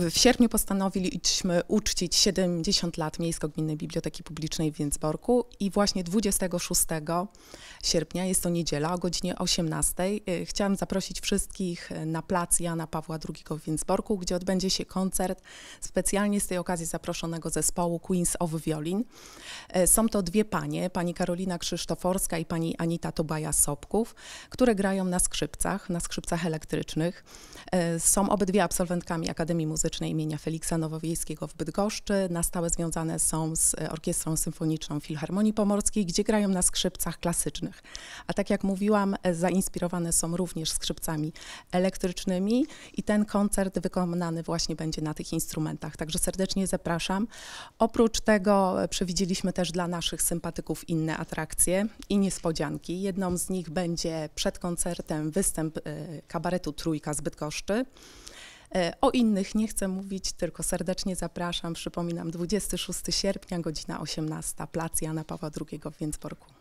W sierpniu postanowiliśmy uczcić 70 lat Miejsko-Gminnej Biblioteki Publicznej w Więcborku i właśnie 26 sierpnia, jest to niedziela, o godzinie 18, y, chciałam zaprosić wszystkich na plac Jana Pawła II w Więcborku, gdzie odbędzie się koncert specjalnie z tej okazji zaproszonego zespołu Queens of Violin. Y, są to dwie panie, pani Karolina Krzysztoforska i pani Anita Tobaja-Sobków, które grają na skrzypcach, na skrzypcach elektrycznych. Y, są obydwie absolwentkami Akademii Muzycznej Muzyczne imienia Feliksa Nowowiejskiego w Bydgoszczy. Na stałe związane są z e, Orkiestrą Symfoniczną Filharmonii Pomorskiej, gdzie grają na skrzypcach klasycznych. A tak jak mówiłam, e, zainspirowane są również skrzypcami elektrycznymi i ten koncert wykonany właśnie będzie na tych instrumentach. Także serdecznie zapraszam. Oprócz tego e, przewidzieliśmy też dla naszych sympatyków inne atrakcje i niespodzianki. Jedną z nich będzie przed koncertem występ kabaretu Trójka z Bydgoszczy. E, o innych nie chcę mówić, tylko serdecznie zapraszam. Przypominam, 26 sierpnia, godzina 18, plac Jana Pawła II w Więcborku.